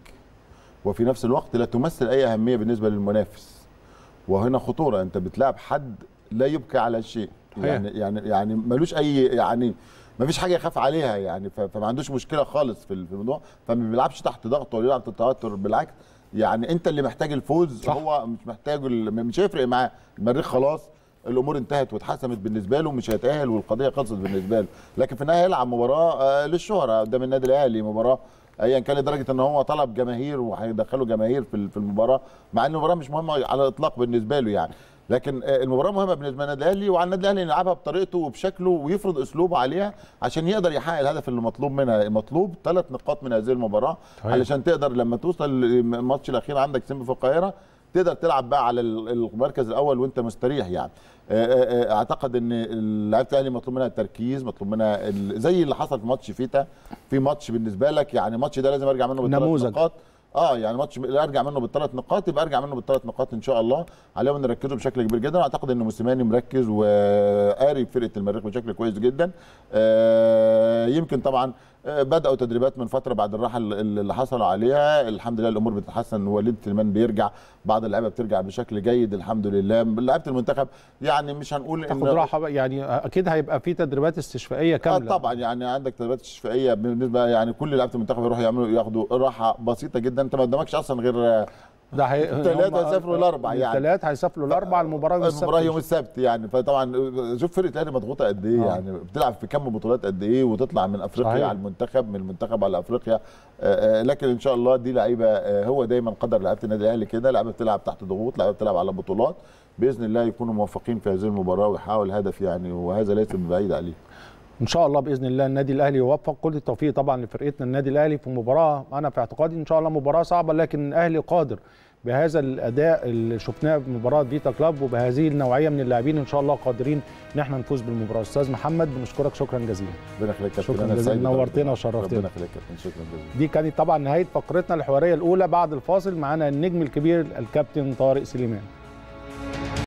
وفي نفس الوقت لا تمثل اي اهميه بالنسبه للمنافس وهنا خطوره انت بتلعب حد لا يبكي على شيء يعني يعني يعني ملوش اي يعني ما فيش حاجه يخاف عليها يعني فما عندوش مشكله خالص في الموضوع فما بيلعبش تحت ضغط ولا بيلعب تحت توتر بالعكس يعني انت اللي محتاج الفوز صح. هو مش محتاج مش هيفرق معاه المريخ خلاص الامور انتهت واتحسمت بالنسبه له مش هيتاهل والقضيه خلصت بالنسبه له لكن في النهايه هيلعب مباراه آه، للشهره قدام النادي الاهلي مباراه ايا كان لدرجه ان هو طلب جماهير وهيدخلوا جماهير في المباراه مع ان المباراه مش مهمه على الاطلاق بالنسبه له يعني لكن آه، المباراه مهمه بالنسبه للنادي الاهلي وعلى النادي الاهلي يلعبها بطريقته وبشكله ويفرض اسلوبه عليها عشان يقدر يحقق الهدف اللي مطلوب منها المطلوب ثلاث نقاط من هذه المباراه طيب. علشان تقدر لما توصل الماتش الاخير عندك سيمي في القاهره تقدر تلعب بقى على المركز الاول وانت مستريح يعني آه، آه، آه، اعتقد ان لعيبه الاهلي مطلوب منها التركيز مطلوب منها زي اللي حصل في ماتش فيتا في ماتش بالنسبه لك يعني الماتش ده لازم ارجع منه بالثلاث نقاط اه يعني ماتش ارجع منه بالثلاث نقاط يبقى ارجع منه بالثلاث نقاط ان شاء الله عليهم يركزوا بشكل كبير جدا اعتقد ان موسيماني مركز وقاري فرقه المريخ بشكل كويس جدا آه يمكن طبعا آه، بداوا تدريبات من فتره بعد الراحه اللي حصلوا عليها الحمد لله الامور بتتحسن وليد سليمان بيرجع بعض اللعيبه بترجع بشكل جيد الحمد لله لعيبه المنتخب يعني مش هنقول تاخد إن راحه يعني اكيد هيبقى في تدريبات استشفائيه آه، كامله آه طبعا يعني عندك تدريبات استشفائيه بالنسبه يعني كل لعيبه المنتخب يروحوا يعملوا ياخدوا راحه بسيطه جدا انت ما قدامكش اصلا غير ده الثلاثه هيسافروا آه، الاربع يعني الثلاثه هيسافروا الاربع المباراه يوم السبت المباراه يوم السبت يعني فطبعا شوف فرقه الاهلي مضغوطه قد ايه آه. يعني بتلعب في كم بطولات قد ايه وتطلع من افريقيا صحيح. على المنتخب من المنتخب على افريقيا آه، لكن ان شاء الله دي لعيبه هو دايما قدر لعيبه النادي الاهلي كده لعيبه بتلعب تحت ضغوط لعيبه بتلعب على بطولات باذن الله يكونوا موفقين في هذه المباراه ويحاول هدف يعني وهذا ليس بعيد عليه ان شاء الله باذن الله النادي الاهلي يوفق كل التوفيق طبعا لفرقتنا النادي الاهلي في مباراه انا في اعتقادي ان شاء الله مباراه صعبه لكن الاهلي قادر بهذا الاداء اللي شفناه في مباراه بيتا كلاب وبهذه النوعيه من اللاعبين ان شاء الله قادرين ان احنا نفوز بالمباراه استاذ محمد بنشكرك شكرا جزيلا ربنا يخليك يا كابتن شكرا جزيلا نورتنا وشرفتنا ربنا يخليك يا كابتن شكرا جزيلا دي كانت طبعا نهايه فقرتنا الحواريه الاولى بعد الفاصل معانا النجم الكبير الكابتن طارق سليمان